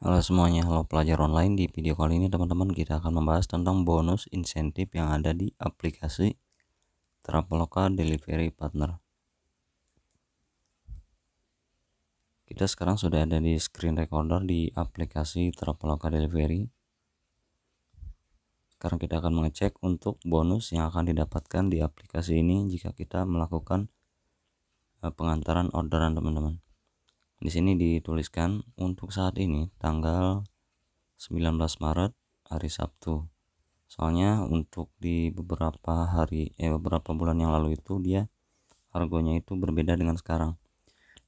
Halo semuanya, halo pelajar online. Di video kali ini teman-teman kita akan membahas tentang bonus insentif yang ada di aplikasi Traveloka Delivery Partner. Kita sekarang sudah ada di screen recorder di aplikasi Traveloka Delivery. Sekarang kita akan mengecek untuk bonus yang akan didapatkan di aplikasi ini jika kita melakukan eh, pengantaran orderan teman-teman di sini dituliskan untuk saat ini tanggal 19 Maret hari Sabtu soalnya untuk di beberapa hari eh beberapa bulan yang lalu itu dia harganya itu berbeda dengan sekarang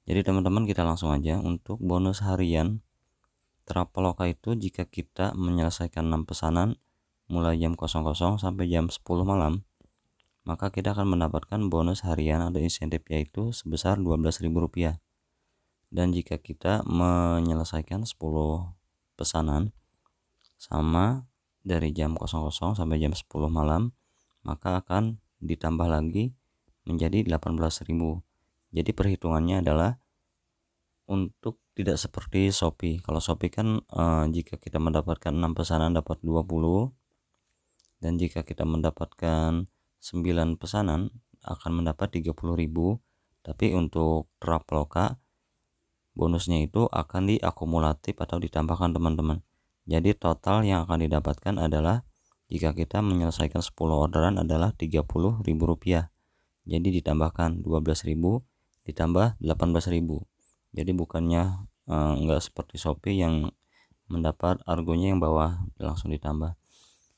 jadi teman-teman kita langsung aja untuk bonus harian Traveloka itu jika kita menyelesaikan 6 pesanan mulai jam 00 sampai jam 10 malam maka kita akan mendapatkan bonus harian ada insentif yaitu sebesar Rp12.000 dan jika kita menyelesaikan 10 pesanan sama dari jam 00 sampai jam 10 malam maka akan ditambah lagi menjadi 18.000 jadi perhitungannya adalah untuk tidak seperti Shopee kalau Shopee kan eh, jika kita mendapatkan 6 pesanan dapat 20 dan jika kita mendapatkan 9 pesanan akan mendapat 30.000 tapi untuk Traveloka bonusnya itu akan diakumulatif atau ditambahkan teman-teman jadi total yang akan didapatkan adalah jika kita menyelesaikan 10 orderan adalah Rp30.000 jadi ditambahkan 12.000 ditambah 18.000 jadi bukannya enggak eh, seperti Shopee yang mendapat argonya yang bawah langsung ditambah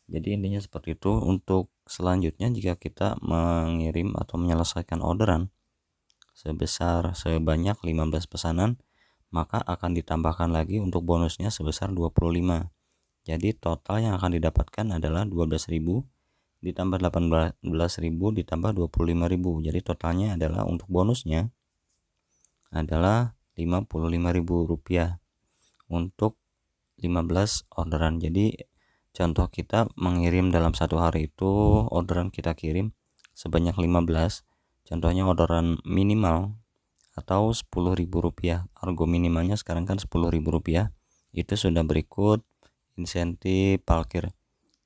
jadi intinya seperti itu untuk selanjutnya jika kita mengirim atau menyelesaikan orderan sebesar sebanyak 15 pesanan, maka akan ditambahkan lagi untuk bonusnya sebesar 25. Jadi total yang akan didapatkan adalah 12.000 ditambah 18.000 ditambah 25.000. Jadi totalnya adalah untuk bonusnya adalah rp rupiah untuk 15 orderan. Jadi contoh kita mengirim dalam satu hari itu orderan kita kirim sebanyak 15 contohnya orderan minimal atau Rp10.000 argo minimalnya sekarang kan Rp10.000 itu sudah berikut insentif parkir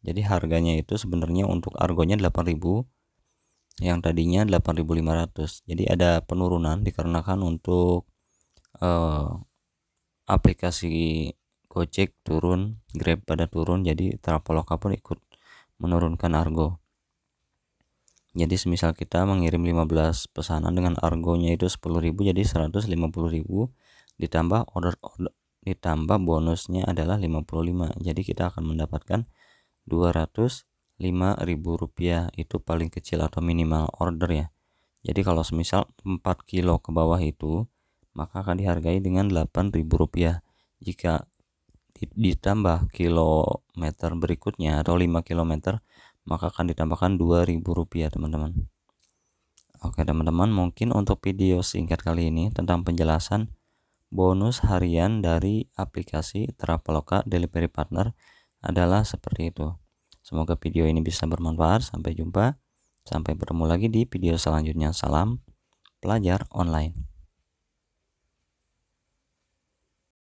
jadi harganya itu sebenarnya untuk argonya 8000 yang tadinya 8500 jadi ada penurunan dikarenakan untuk eh, aplikasi Gojek turun Grab pada turun jadi Traveloka pun ikut menurunkan argo jadi semisal kita mengirim 15 pesanan dengan argonya itu 10.000 jadi 150.000 ditambah order, order ditambah bonusnya adalah 55 jadi kita akan mendapatkan 205.000 rupiah itu paling kecil atau minimal order ya jadi kalau semisal 4 kilo ke bawah itu maka akan dihargai dengan 8.000 rupiah jika ditambah kilometer berikutnya atau 5 kilometer maka akan ditambahkan Rp2.000 teman-teman Oke teman-teman mungkin untuk video singkat kali ini tentang penjelasan bonus harian dari aplikasi Traveloka Delivery Partner adalah seperti itu Semoga video ini bisa bermanfaat sampai jumpa Sampai bertemu lagi di video selanjutnya salam pelajar online